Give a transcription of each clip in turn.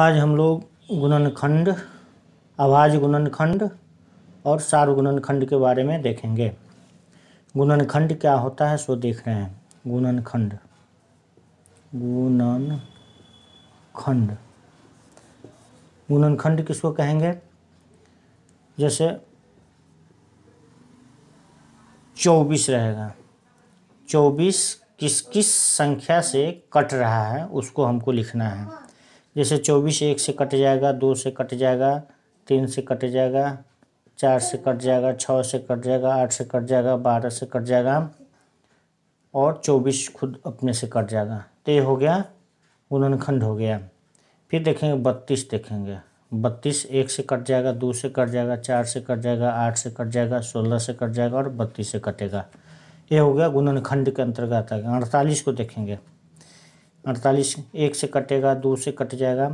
आज हम लोग गुणनखंड आवाज गुणनखंड और सार के बारे में देखेंगे गुणनखंड क्या होता है सो देख रहे हैं गुणनखंड खंड गुणनखंड किसको कहेंगे जैसे चौबीस रहेगा चौबीस किस किस संख्या से कट रहा है उसको हमको लिखना है जैसे चौबीस एक से कट जाएगा दो से कट जाएगा तीन से कट जाएगा चार से कट जाएगा छः से कट जाएगा आठ से कट जाएगा बारह से कट जाएगा और चौबीस खुद अपने से कट जाएगा तो ये हो गया गुणनखंड हो गया फिर देखेंगे बत्तीस देखेंगे बत्तीस एक से कट जाएगा दो से कट जाएगा चार से कट जाएगा आठ से कट जाएगा सोलह से कट जाएगा और बत्तीस से कटेगा ये हो गया गुणनखंड के अंतर्गत आ गया अड़तालीस को देखेंगे अड़तालीस एक से कटेगा दो से कट जाएगा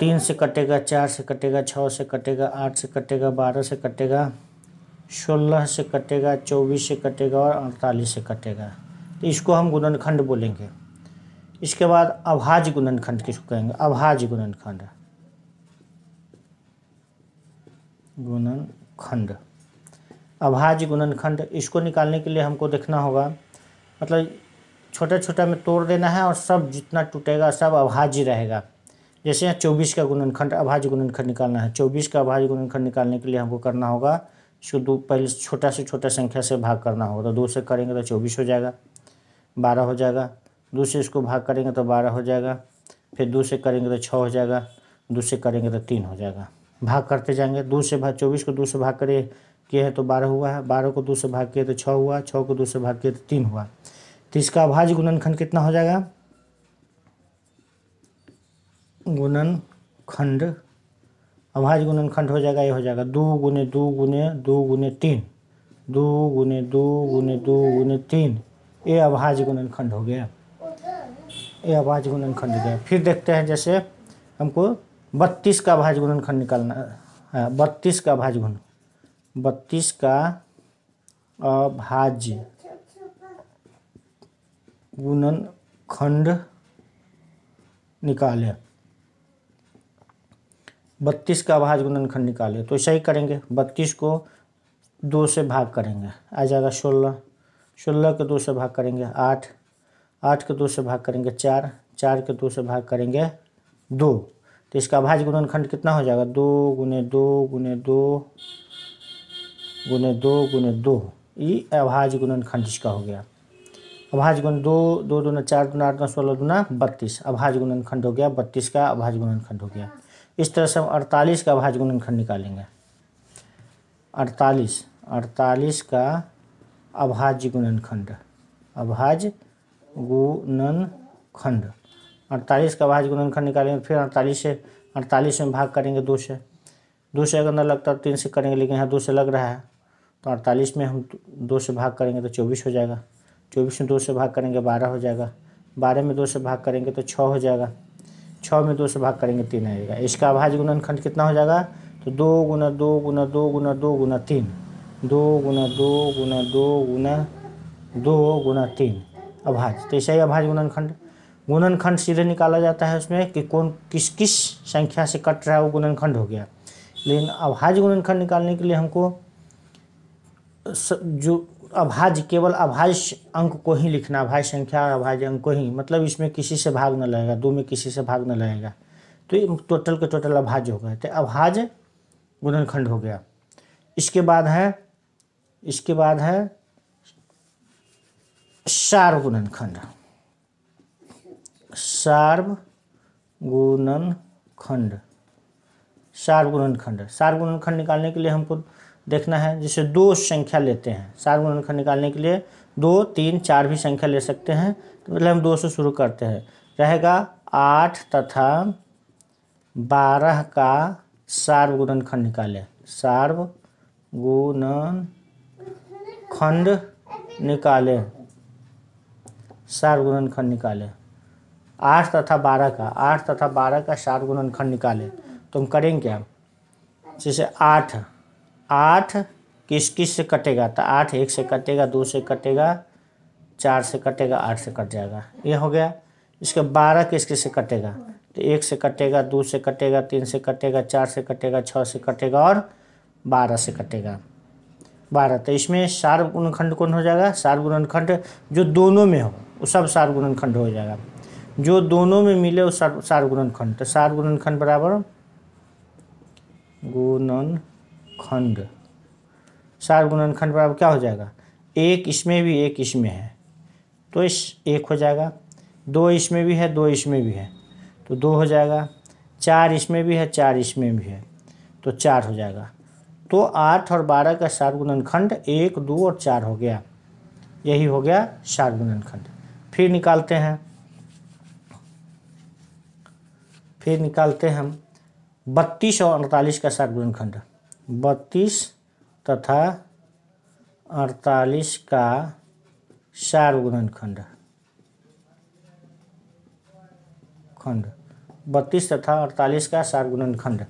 तीन से कटेगा चार से कटेगा छः से कटेगा आठ से कटेगा बारह से कटेगा सोलह से कटेगा चौबीस से कटेगा और अड़तालीस से कटेगा तो इसको हम गुणनखंड बोलेंगे इसके बाद अभाज गुणनखंड किसको कहेंगे अभाज गुणनखंड गुणनखंड अभाज गुणनखंड इसको निकालने के लिए हमको देखना होगा मतलब छोटा छोटा में तोड़ देना है और सब जितना टूटेगा सब अभाज्य रहेगा जैसे यहाँ चौबीस का गुणनखंड अभाज्य गुणनखंड निकालना है चौबीस का अभाज्य गुणनखंड निकालने के लिए हमको करना होगा शुद्ध पहले छोटा से छोटा संख्या से भाग करना होगा तो दो से करेंगे तो चौबीस हो जाएगा बारह हो जाएगा दो से इसको भाग करेंगे तो बारह हो जाएगा फिर दो से करेंगे तो छः हो जाएगा दो से करेंगे तो तीन हो जाएगा भाग करते जाएंगे दो से भाग चौबीस को दो से भाग करे किए हैं तो बारह हुआ है बारह को दो से भाग किए तो छः हुआ छः को दो से भाग किए तो तीन हुआ तो इसका अभाज्य गुणनखंड कितना हो जाएगा गुणन खंड अभाज्य खंड हो जाएगा ये हो जाएगा दो गुने दो गुने दो गुने तीन दो गुने दो गुने दो गुने तीन ये अभाज्य खंड हो गया ये अभाज्य खंड हो गया फिर देखते हैं जैसे हमको बत्तीस का अभाज्य गुणनखंड निकालना है हाँ, बत्तीस का अभाज्य गुण बत्तीस का अभाज्य गुणन खंड निकालें बत्तीस का भाज खंड निकाले तो सही करेंगे बत्तीस को दो से भाग करेंगे आ जाएगा सोलह सोलह के दो से भाग करेंगे आठ आठ के दो से भाग करेंगे चार चार के दो से भाग करेंगे दो तो इसका भाज खंड कितना हो जाएगा दो गुने दो गुने दो गुने दो गुने दो ये अभाज गुणनखंड इसका हो गया अभाज गुण दो दो दूना चार दूना आठ गुना सोलह दूना बत्तीस अभाज गुणनखंड हो गया बत्तीस का अभाज गुणनखंड हो गया इस तरह से हम अड़तालीस का अभाज गुणनखंड निकालेंगे अड़तालीस अड़तालीस का अभाज्य खंड अभाज खंड अड़तालीस का अभाज खंड निकालेंगे फिर अड़तालीस से अड़तालीस में भाग करेंगे दो से दो से अगर न लगता तो तीन से करेंगे लेकिन यहाँ दो से लग रहा है तो अड़तालीस में हम दो से भाग करेंगे तो चौबीस हो जाएगा चौबीस में दो से भाग करेंगे बारह हो जाएगा बारह में दो से भाग करेंगे तो छः हो जाएगा छः में दो से भाग करेंगे तीन आएगा इसका आभाज गुणनखंड कितना हो जाएगा तो दो गुना दो गुना दो गुना दो गुना तीन दो गुना दो गुना दो गुना दो गुना तीन अभाज तो ऐसा ही अभाज गुणनखंड गुणनखंड सीधे निकाला जाता है उसमें कि कौन किस किस संख्या से कट रहा है वो गुणनखंड हो गया लेकिन अभाज गुणनखंड निकालने के लिए हमको जो अभाज्य केवल अभाज्य अंक को ही लिखना अभाज्य संख्या और अभाज्य अंक को ही मतलब इसमें किसी से भाग न लगेगा दो में किसी से भाग न लगेगा तो ये टोटल के टोटल अभाज्य हो गए तो अभाज्य गुणनखंड हो गया इसके बाद है इसके बाद है सार्व गुणनखंड सार्व गुणनखंड सार्व गुणनखंड सार्व गुणनखंड निकालने के लिए हमको देखना है जैसे दो संख्या लेते हैं सात गुणनखंड निकालने के लिए दो तीन चार भी संख्या ले सकते हैं तो मतलब हम दो से शुरू करते हैं रहेगा आठ तथा बारह का सार्वगुणनखंड निकालें सार्वगुणन खंड निकालें खंड निकालें आठ तथा बारह का आठ तथा बारह का खंड निकालें तो हम करेंगे क्या जैसे आठ आठ किस किस से कटेगा तो आठ एक से कटेगा दो से कटेगा चार से कटेगा आठ से कट जाएगा ये हो गया इसके बारह किस किस से कटेगा तो एक से कटेगा दो से कटेगा तीन से कटेगा चार से कटेगा छः से कटेगा और बारह से कटेगा बारह तो इसमें सार्व गुणनखंड कौन हो जाएगा सार्व गुणनखंड जो दोनों में हो वो सब सार्व गुणनखंड हो जाएगा जो दोनों में मिले वो सार्व सार्व तो सार्व बराबर गुणन खंड सात गुणन खंड पर अब क्या हो जाएगा एक इसमें भी एक इसमें है तो इस एक हो जाएगा दो इसमें भी है दो इसमें भी है तो दो हो जाएगा चार इसमें भी है चार इसमें भी है तो चार हो जाएगा तो आठ और बारह का सात गुणन खंड एक दो और चार हो गया यही हो गया सात गुणन खंड फिर निकालते हैं फिर निकालते हैं हम बत्तीस और अड़तालीस का सात खंड बत्तीस तथा अड़तालीस का सार्वगुणन खंड खंड बत्तीस तथा अड़तालीस का सार्वगुणन खंड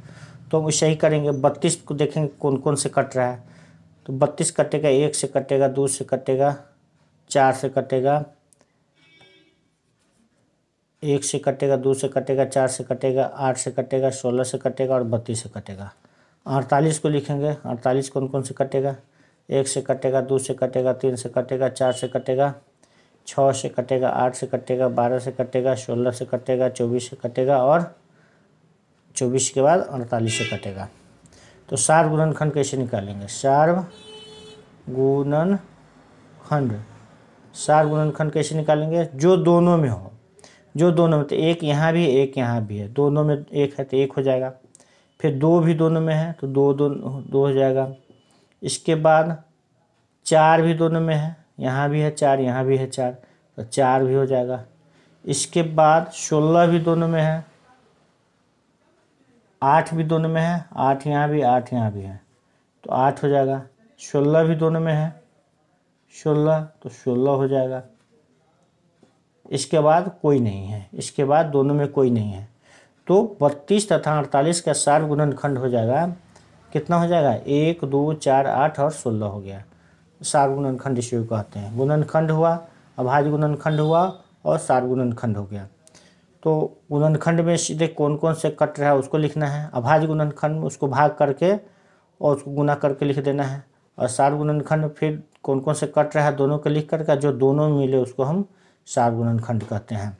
तो हम ही करेंगे बत्तीस को देखेंगे कौन कौन से कट रहा है तो बत्तीस कटेगा एक से कटेगा दो से कटेगा चार से कटेगा एक से कटेगा दो से कटेगा चार से कटेगा आठ से कटेगा सोलह से कटेगा और बत्तीस से कटेगा अड़तालीस को लिखेंगे अड़तालीस कौन कौन से कटेगा एक से कटेगा दो से कटेगा तीन से कटेगा चार से कटेगा छः से कटेगा आठ से कटेगा बारह से कटेगा सोलह से कटेगा चौबीस से कटेगा और चौबीस के बाद अड़तालीस से कटेगा तो सार्व गुणनखंड कैसे निकालेंगे सार्व खंड सार्व गुणनखंड कैसे निकालेंगे जो दोनों में हो जो दोनों में तो एक यहाँ भी एक यहाँ भी है दोनों में एक है तो एक हो जाएगा फिर दो भी दोनों में है तो दो दो दो हो जाएगा इसके बाद चार भी दोनों में है यहाँ भी है चार यहाँ भी है चार तो चार भी हो जाएगा इसके बाद सोलह भी दोनों में है आठ भी दोनों में है आठ यहाँ भी आठ यहाँ भी है तो आठ हो जाएगा सोलह भी दोनों में है सोलह तो सोलह हो जाएगा इसके बाद कोई नहीं है इसके बाद दोनों में कोई नहीं है तो बत्तीस तथा अड़तालीस का सार्वगुणन खंड हो जाएगा कितना हो जाएगा एक दो चार आठ और सोलह हो गया सार्वगुणन खंड इसी कहते हैं गुणन खंड हुआ अभाज गुणन खंड हुआ और सार्वगुणन खंड हो गया तो गुणन खंड में सीधे कौन कौन से कट रहा है उसको लिखना है अभाज गुणन खंड उसको भाग करके और उसको गुना करके लिख देना है और सार्वगुणन खंड फिर कौन कौन से कट रहा है दोनों को लिख करके जो दोनों मिले उसको हम सार्वगुणन खंड कहते हैं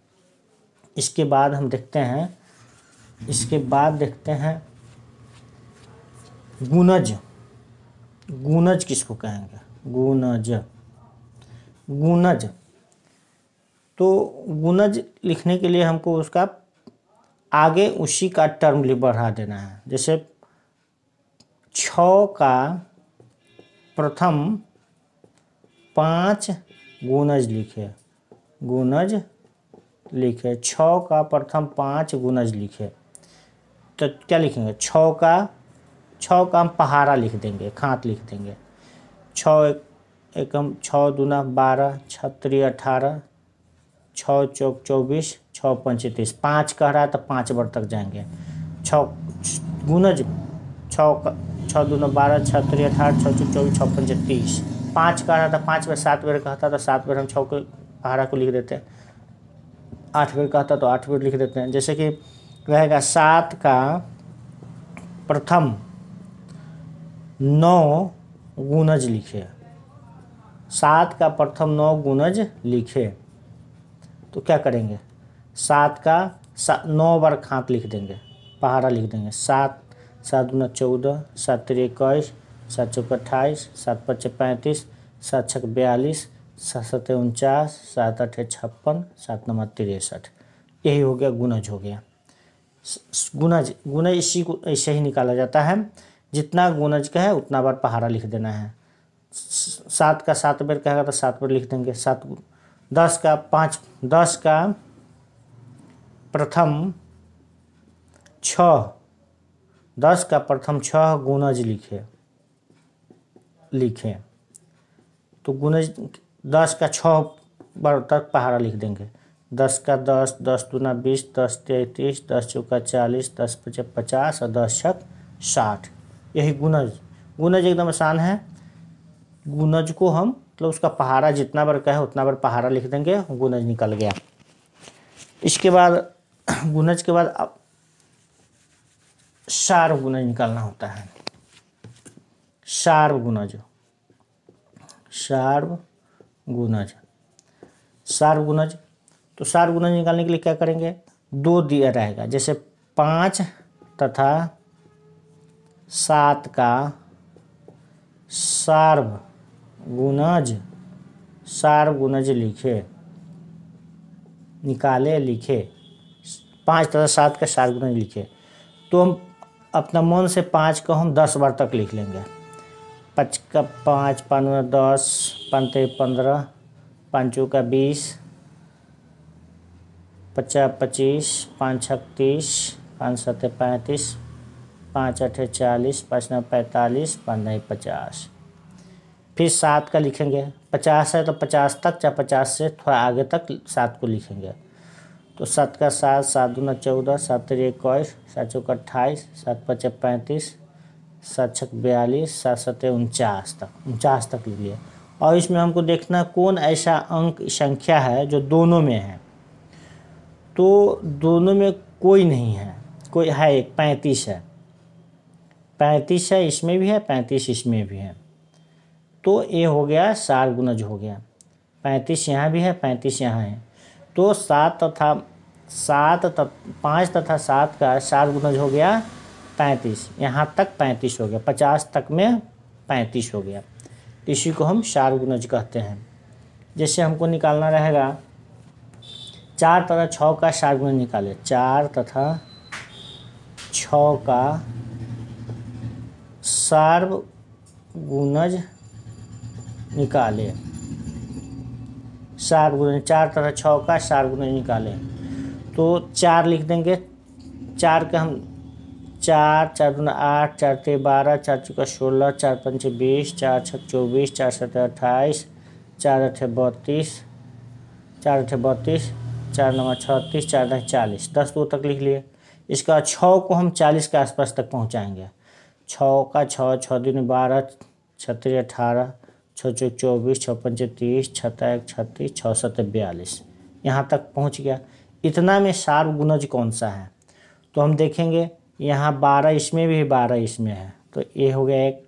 इसके बाद हम देखते हैं इसके बाद देखते हैं गुनज गुनज किसको कहेंगे गुनज गुनज तो गुनज लिखने के लिए हमको उसका आगे उसी का टर्म बढ़ा देना है जैसे छ का प्रथम पाँच गुनज लिखे गुनज लिखे छ का प्रथम पाँच गुनज लिखे तो क्या लिखेंगे छ का छ का हम पहाड़ा लिख देंगे खात लिख देंगे छः एक एकम छः दूना बारह छत्री अठारह छः चौक चौबीस छः पंच तीस पाँच कह रहा है तो पाँच बार तक जाएंगे छः गुनज छः छः दूना बारह छत्री अठारह छः चौक चौबीस छः पंच तीस पाँच कह रहा था तो पाँच बार सात बार कहता तो सात बार हम छः के पहाड़ा को लिख देते हैं आठ बार कहता तो आठ बार लिख देते हैं जैसे कि रहेगा सात का प्रथम नौ गुणज लिखे सात का प्रथम नौ गुणज लिखे तो क्या करेंगे सात का सा, नौ बार खात लिख देंगे पहाड़ा लिख देंगे सात सात गुना चौदह सात तेरह इक्कीस सात चौक अट्ठाईस सात पच पैंतीस सात छः बयालीस सात सतः उनचास सात आठ छप्पन सात नंबर तिरसठ यही हो गया गुणज हो गया गुना गुना इसी को ऐसे ही निकाला जाता है जितना गुनज का है उतना बार पहाड़ा लिख देना है सात का सात बार कहेगा तो सात बार लिख देंगे सात दस का पाँच दस का प्रथम छ दस का प्रथम छ गुनज लिखे लिखें तो गुनज दस का छः बार तक पहाड़ा लिख देंगे दस का दस दस दूना बीस दस तैंतीस दस चौका चालीस दस पचे पचास और दस छक साठ यही गुनज गुनज एकदम आसान है गुनज को हम मतलब उसका पहाड़ा जितना बार का है उतना बार पहाड़ा लिख देंगे गुनज निकल गया इसके बाद गुनज के बाद अब सार्व गुनज निकालना होता है सार्व गुनज सार्व गुनज सार्व गुनज तो सार गुना निकालने के लिए क्या करेंगे दो दिया रहेगा जैसे पाँच तथा सात का सार्व सार्वगुणज लिखे निकाले लिखे पाँच तथा सात का सार्वगुणज लिखे तो हम अपना मन से पाँच को हम दस बार तक लिख लेंगे पच का पाँच पाँच दस पंते पंद्रह पाँचों का बीस पचास पच्चीस पाँच छत्तीस पाँच सत्य पैंतीस पाँच अठे चालीस पाँच नौ पैंतालीस पाँच नौ पचास फिर सात का लिखेंगे पचास है तो पचास तक चाहे पचास से थोड़ा आगे तक सात को लिखेंगे तो सात का सात सात दो न चौदह सात तेरह इक्कीस सात चौक अट्ठाईस सात पचास पैंतीस सात छः बयालीस सात सतः उनचास तक उनचास तक लिखिए और इसमें हमको देखना कौन ऐसा अंक संख्या है जो दोनों में है तो दोनों में कोई नहीं है कोई है एक पैंतीस है पैंतीस है इसमें भी है पैंतीस इसमें भी है तो ये हो गया सार गुनज हो गया पैंतीस यहाँ भी है पैंतीस यहाँ है तो सात तथा सात पाँच तथा सात का सार गुनज हो गया पैंतीस यहाँ तक पैंतीस हो गया पचास तक में पैंतीस हो गया इसी को हम सार गुनज कहते हैं जैसे हमको निकालना रहेगा चार तथा छ का सार्वगुण निकाले चार तथा छ का गुणज निकाले सार्वगुण चार तथा छ का सार्वगुणज निकाले तो चार लिख देंगे चार का हम चार चार दून आठ चार ते बारह चार चौका सोलह चार पंच बीस चार छः चौबीस चार सत्रह अट्ठाईस चार अठे बत्तीस चार अठे बत्तीस चार नंबर छत्तीस चार दस चालीस दस दो तक लिख लिए इसका छः को हम चालीस के आसपास तक पहुँचाएँगे छः का छः छः दिन बारह छत्तीस अठारह छः छः चौबीस छः पंच तीस छः एक छत्तीस छः सत बयालीस यहाँ तक पहुँच गया इतना में सार्वगुनज कौन सा है तो हम देखेंगे यहाँ बारह इसमें भी है बारह इसमें है तो ये हो गया एक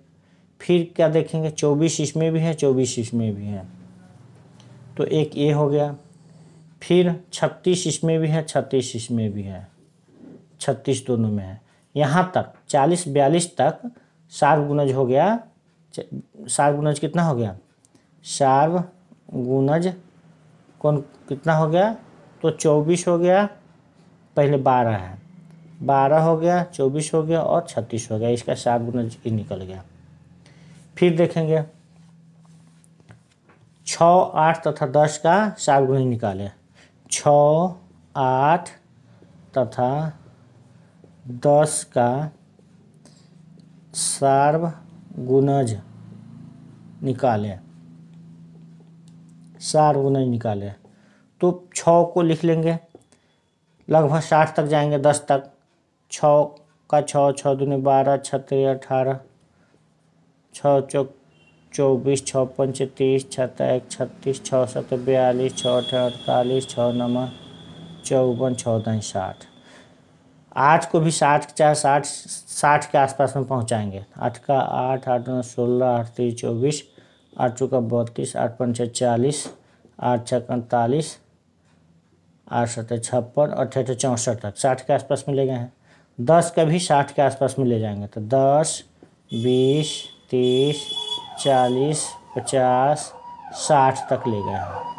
फिर क्या देखेंगे चौबीस इसमें भी है चौबीस इसमें भी है तो एक ये हो गया फिर छत्तीस इसमें भी है छत्तीस इसमें भी है छत्तीस दोनों में है यहाँ तक चालीस बयालीस तक सार्वगुनज हो गया सार्वगुनज कितना हो गया सार्वगुनज कौन कितना हो गया तो चौबीस हो गया पहले बारह है बारह हो गया चौबीस हो गया और छत्तीस हो गया इसका सार्वगुनज ही निकल गया फिर देखेंगे छ आठ तथा दस का सार्वगुनज निकाले छ आठ तथा दस का सार्वगुणज निकालें सार्वगुणज निकालें तो छ को लिख लेंगे लगभग साठ तक जाएंगे दस तक छ का छ छ दूनी बारह छत्तीस अठारह छ चौक चौबीस छः पंच तीस छत्ता एक छत्तीस छः सत बयालीस छः अठ अड़तालीस छः नवा चौवन चौदह साठ आठ को भी साठ चाहे साठ साठ के आसपास में पहुंचाएंगे आठ का आठ आठ नौ सोलह आठ तीस चौबीस आठ चौका बत्तीस आठ पंच चालीस आठ छः पैंतालीस आठ सत छप्पन और ठेठे चौंसठ तक साठ के आसपास में ले गए हैं दस का भी साठ के आसपास में ले जाएंगे तो दस बीस तीस चालीस पचास साठ तक ले गए हैं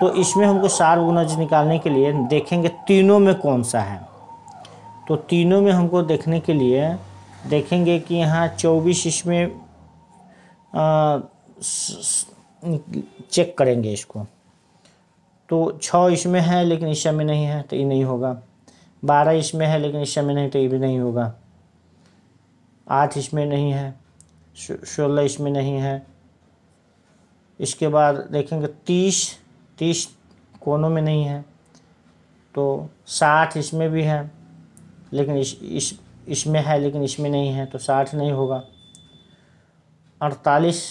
तो इसमें हमको सार गुनज निकालने के लिए देखेंगे तीनों में कौन सा है तो तीनों में हमको देखने के लिए देखेंगे कि यहाँ चौबीस इसमें चेक करेंगे इसको तो छः इसमें है लेकिन इस समय नहीं है तो ये नहीं होगा बारह इसमें है लेकिन इस समय नहीं तो ये भी नहीं होगा आठ इसमें नहीं है सोलह इसमें नहीं है इसके बाद देखेंगे तीस तीस कोनों में नहीं है तो साठ इसमें भी है लेकिन इस इस इसमें है लेकिन इसमें नहीं है तो साठ नहीं होगा अड़तालीस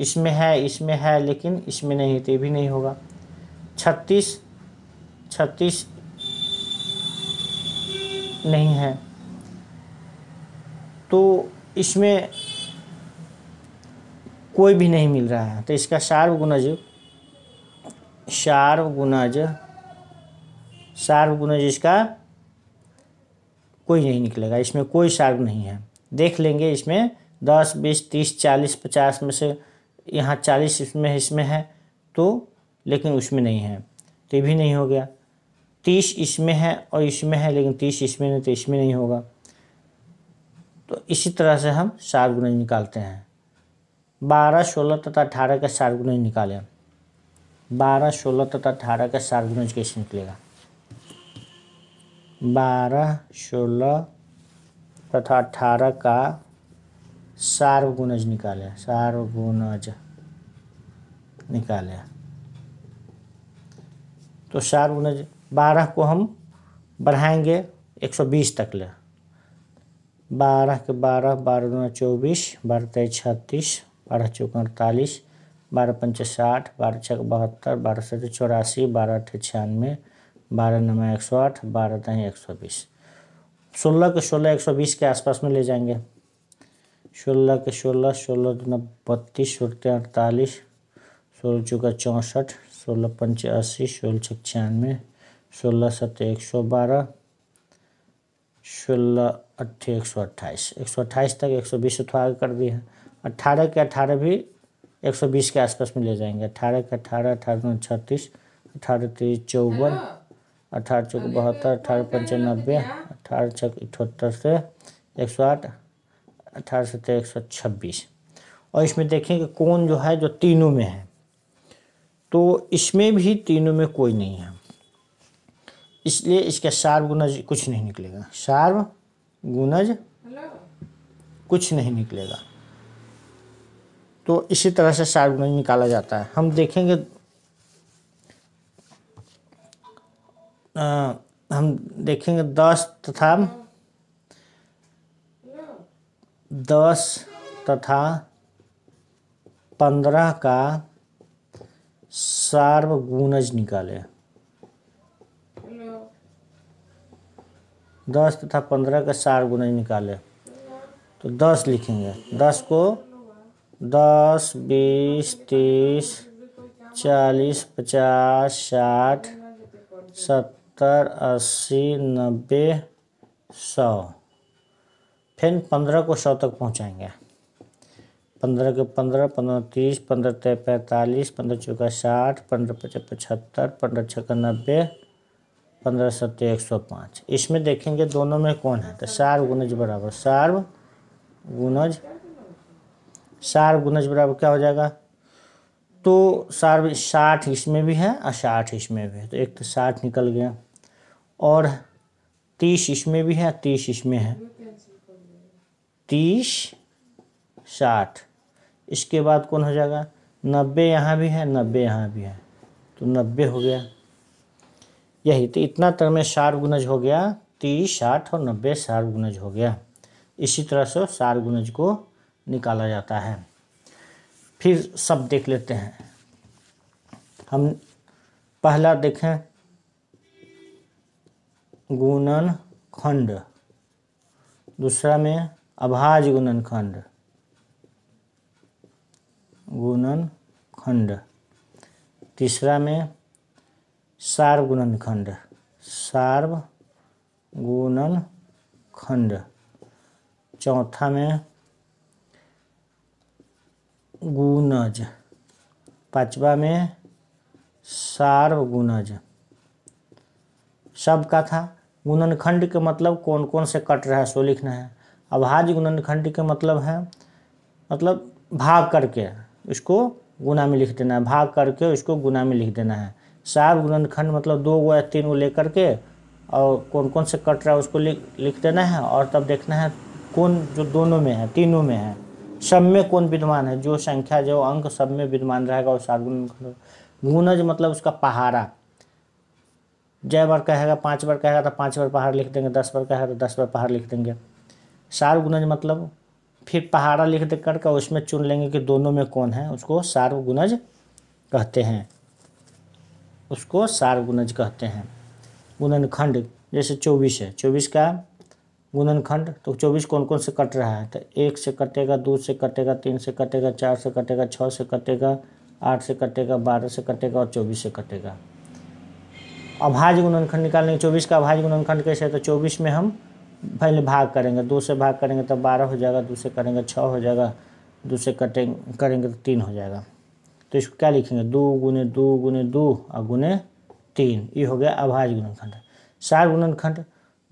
इसमें है इसमें है लेकिन इसमें नहीं तो ये भी नहीं होगा छत्तीस छत्तीस नहीं है तो इसमें कोई भी नहीं मिल रहा है तो इसका सार्वगुणज सार्वगुणज सार्वगुणज इसका कोई नहीं निकलेगा इसमें कोई सार्व नहीं है देख लेंगे इसमें दस बीस तीस चालीस पचास में से यहाँ चालीस इसमें इसमें है तो लेकिन उसमें नहीं है तो ये भी नहीं हो गया तीस इसमें है और इसमें है लेकिन तीस इसमें नहीं तो इसमें नहीं होगा तो इसी तरह से हम सार्वगुणज निकालते हैं बारह सोलह तथा अठारह का सार्वगुणज निकाले बारह सोलह तथा अठारह का सार्वगुणज कैसे निकलेगा बारह सोलह तथा अठारह का सार्वगुणज निकाले सार्वगुणज निकाले तो सार्वगुणज बारह को हम बढ़ाएंगे एक सौ बीस तक ले बारह के बारह बारह दूना चौबीस बढ़ते छत्तीस बारह चौक अड़तालीस बारह पंच साठ बारह छः बहत्तर बारह सौ चौरासी बारह अठ छियानवे बारह नवा एक सौ आठ बारह दहें एक सौ बीस सोलह के सोलह एक सौ बीस के आसपास में ले जाएंगे सोलह के सोलह सोलह दूना बत्तीस सोलह अड़तालीस सोलह चौका चौंसठ सोलह पंच अस्सी सोलह छः छियानवे सोलह सत एक सौ बारह सोलह अट्ठे एक सौ अट्ठाईस एक सौ अट्ठाईस तक एक सौ बीस से तो थोड़ा आगे कर दिए अट्ठारह के अट्ठारह भी एक सौ बीस के आसपास में ले जाएंगे अट्ठारह के अट्ठारह अठारह नौ छत्तीस अठारह तेईस चौवन अठारह चौक बहत्तर अठारह पंचानबे अठारह छः अठहत्तर से एक सौ आठ अठारह सत्तर तो एक सौ छब्बीस और इसमें देखेंगे कौन जो है जो तीनों में है तो इसमें भी तीनों में कोई नहीं है इसलिए इसका गुनज कुछ नहीं निकलेगा गुनज कुछ नहीं निकलेगा तो इसी तरह से सार्वजनिक निकाला जाता है हम देखेंगे आ, हम देखेंगे दस तथा दस तथा पंद्रह का सार्वगुणज निकाले दस तथा पंद्रह का सार्वगुणज निकाले तो दस लिखेंगे दस को दस बीस तीस चालीस पचास साठ सत्तर अस्सी नब्बे सौ फिर पंद्रह को सौ तक पहुंचाएंगे पंद्रह के पंद्रह पंद्रह तीस पंद्रह तय पैंतालीस पंद्रह चौका साठ पंद्रह पचास पचहत्तर पंद्रह का नब्बे पंद्रह सत्तर एक सौ पाँच इसमें देखेंगे दोनों में कौन है तो सार्व गुणज बराबर सार्व गुणज सार्व गुणज बराबर क्या हो जाएगा तो सार्व साठ इसमें भी है और साठ इसमें भी है तो एक तो साठ निकल गया और तीस इसमें भी है तीस इसमें है तीस साठ इसके बाद कौन हो जाएगा नब्बे यहाँ भी है नब्बे यहाँ भी है तो नब्बे हो गया यही तो इतना तरह में सार्वगुणज हो गया तीस साठ और नब्बे सार्वगुणज हो गया इसी तरह से सार्वगुणज को निकाला जाता है फिर सब देख लेते हैं हम पहला देखें गुणन खंड दूसरा में अभाज गुणन खंड गुणन खंड तीसरा में सार्व गुणन खंड सार्व गुणन खंड चौथा में गुणज पांचवा में सार्वगुणज सब का था गुणनखंड के मतलब कौन कौन से कट रहा है सो लिखना है अभाज्य गुणनखंड के मतलब है मतलब भाग करके इसको गुना में लिख देना है भाग करके उसको गुना में लिख देना है सार गुणनखंड मतलब दो गो या तीन गो ले के और कौन कौन से कट रहा है उसको लिख लिख देना है और तब देखना है कौन जो दोनों में है तीनों में है सब में कौन विद्यमान है जो संख्या जो अंक सब में विद्यमान रहेगा वो खंड गुणज मतलब उसका पहाड़ा जय बार कहेगा पाँच बार कहेगा तो पाँच बार पहाड़ लिख देंगे दस बार कहेगा तो दस बार पहाड़ लिख देंगे सार गुणज मतलब फिर पहाड़ा लिख दे करके उसमें चुन लेंगे कि दोनों में कौन है उसको सार्वगुणज कहते हैं उसको सार्वगुणज कहते हैं गुणनखंड जैसे चौबीस है चौबीस का गुणनखंड तो चौबीस कौन कौन से कट रहा है तो एक से कटेगा दो से कटेगा तीन से कटेगा चार से कटेगा छः से कटेगा आठ से कटेगा बारह से कटेगा और चौबीस से कटेगा अभाज्य गुणनखंड निकालेंगे चौबीस का अभाज्य गुणनखंड कैसे है तो चौबीस में हम पहले भाग करेंगे दो से भाग करेंगे तो बारह हो जाएगा दो से करेंगे छः हो जाएगा दो से कटेंगे करेंगे तो तीन हो जाएगा तो इसको क्या लिखेंगे दो गुने दो गुने दो और गुने तीन ये हो गया अभाज्य गुणनखंड सार गुणनखंड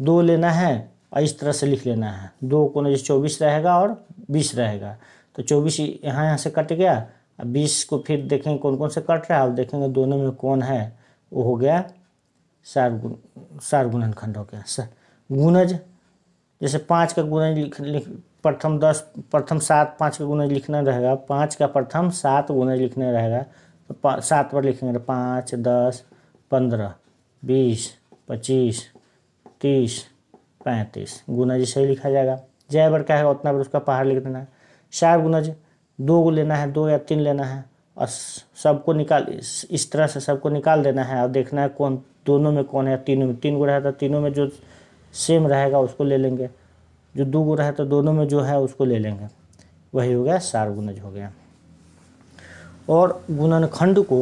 दो लेना है और इस तरह से लिख लेना है दो कोने जैसे चौबीस रहेगा और बीस रहेगा तो चौबीस यहाँ यहाँ से कट गया अब बीस को फिर देखेंगे कौन कौन से कट रहा है अब देखेंगे दोनों में कौन है वो हो गया सार गुण सार खंड हो गया सर गुणज जैसे पाँच का गुणज लिख लिख प्रथम दस प्रथम सात पाँच का गुणज लिखना रहेगा पाँच का प्रथम सात गुणज लिखना रहेगा तो सात पर लिखेंगे तो पाँच दस पंद्रह बीस पच्चीस तीस पैंतीस गुना जैसे ही लिखा जाएगा जय बार क्या है उतना बार उसका पहाड़ लिख देना है चार गुना दो गो लेना है दो या तीन लेना है और सबको निकाल इस, तरह से सबको निकाल देना है और देखना है कौन दोनों में कौन है तीनों में तीन गो रहता है तो तीनों में जो सेम रहेगा उसको ले लेंगे जो दो गो रहे तो दोनों में जो है उसको ले लेंगे वही हो गया चार गुनज हो गया और गुणनखंड को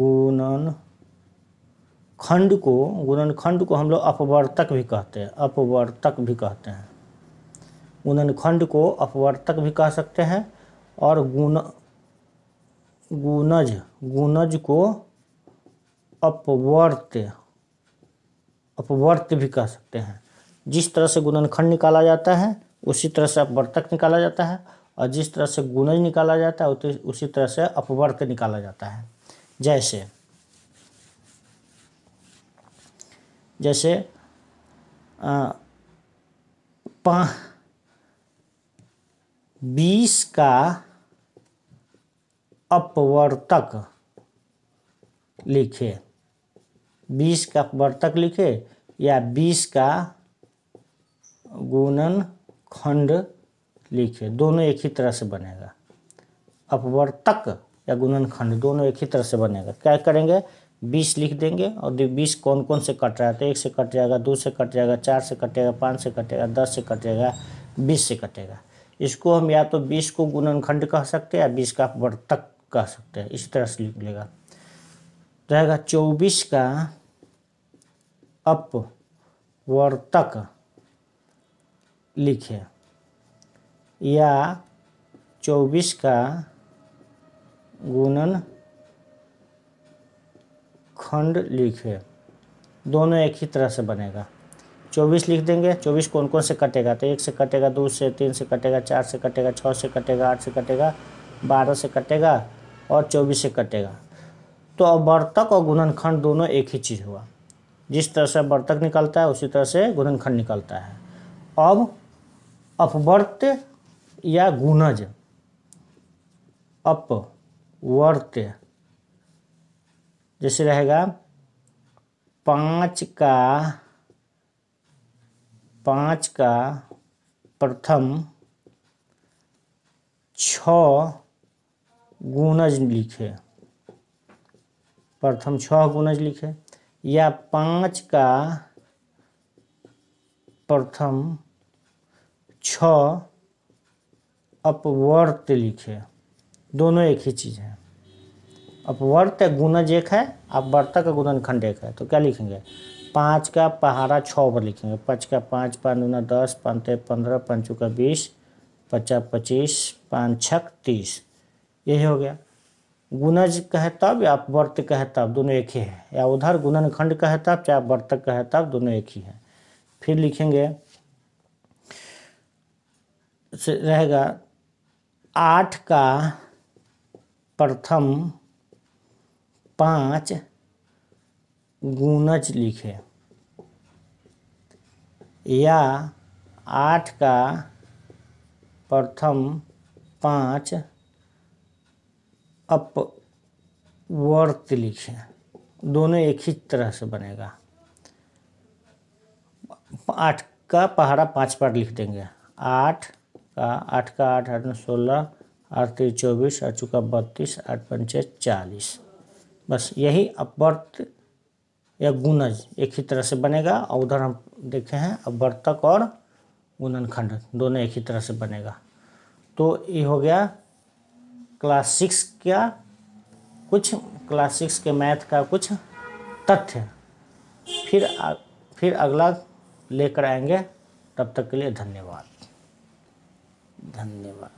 गुणनखंड खंड को गुणनखंड को हम लोग अपवर्तक भी कहते हैं अपवर्तक भी कहते हैं गुणनखंड को अपवर्तक भी कह सकते हैं और गुण गुणज गुणज को अपवर्त अपवर्त भी कह सकते हैं जिस तरह से गुणनखंड निकाला जाता है उसी तरह से अपवर्तक निकाला जाता है और जिस तरह से गुणज निकाला जाता है उसी तरह से अपवर्त निकाला जाता है जैसे जैसे बीस का अपवर्तक लिखे बीस का अपवर्तक लिखे या बीस का गुणन खंड लिखे दोनों एक ही तरह से बनेगा अपवर्तक या गुणनखंड दोनों एक ही तरह से बनेगा क्या करेंगे बीस लिख देंगे और बीस कौन कौन से कट रहा है तो एक से कट जाएगा दो से कट जाएगा चार से कटेगा पाँच से कटेगा दस से कटेगा बीस से कटेगा इसको हम या तो बीस को गुणनखंड कह सकते हैं या बीस का वर्तक कह सकते हैं इस तरह से लिख लेगा रहेगा चौबीस का अपवर्तक लिखे या चौबीस का गुणन खंड लिखे दोनों एक ही तरह से बनेगा चौबीस लिख देंगे चौबीस कौन कौन से कटेगा तो एक से कटेगा दो से तीन से कटेगा चार से कटेगा छः से कटेगा आठ से कटेगा बारह से कटेगा और चौबीस से कटेगा तो अब वर्तक और गुणनखंड दोनों एक ही चीज़ हुआ जिस तरह से वर्तक निकलता है उसी तरह से गुणनखंड निकलता है अब अपवर्त या गुणज अपवर्त जैसे रहेगा पाँच का पाँच का प्रथम छ गुणज लिखे प्रथम छ गुणज लिखे या पाँच का प्रथम छ अपवर्त लिखे दोनों एक ही चीज़ है अपवर्त गुणज एक है अपवर्तक का गुणनखंड एक है तो क्या लिखेंगे पाँच का पहाड़ा छः ओवर लिखेंगे पाँच का पाँच पाँच दूना दस पाँच पंद्रह पंचू का बीस पचास पच्चीस पाँच छक तीस यही हो गया गुणज कहे तब या अपवर्त कहे तब दोनों एक ही है या उधर गुणनखंड कहे तब चाहे अपवर्तक कहे तब दोनों एक ही है फिर लिखेंगे रहेगा आठ का प्रथम पाँच गुणज लिखें या आठ का प्रथम पाँच अपवर्त लिखें दोनों एक ही तरह से बनेगा आठ का पहाड़ा पाँच पार लिख देंगे आठ का आठ का आठ आठ सोलह आठ तेईस चौबीस आठ चुका बत्तीस आठ पंचे चालीस बस यही अपवर्त या गुणज एक ही तरह से बनेगा और उधर हम देखे हैं अपवर्तक और गुणनखंड दोनों एक ही तरह से बनेगा तो ये हो गया क्लास सिक्स का कुछ क्लास सिक्स के मैथ का कुछ तथ्य फिर आ, फिर अगला लेकर आएंगे तब तक के लिए धन्यवाद धन्यवाद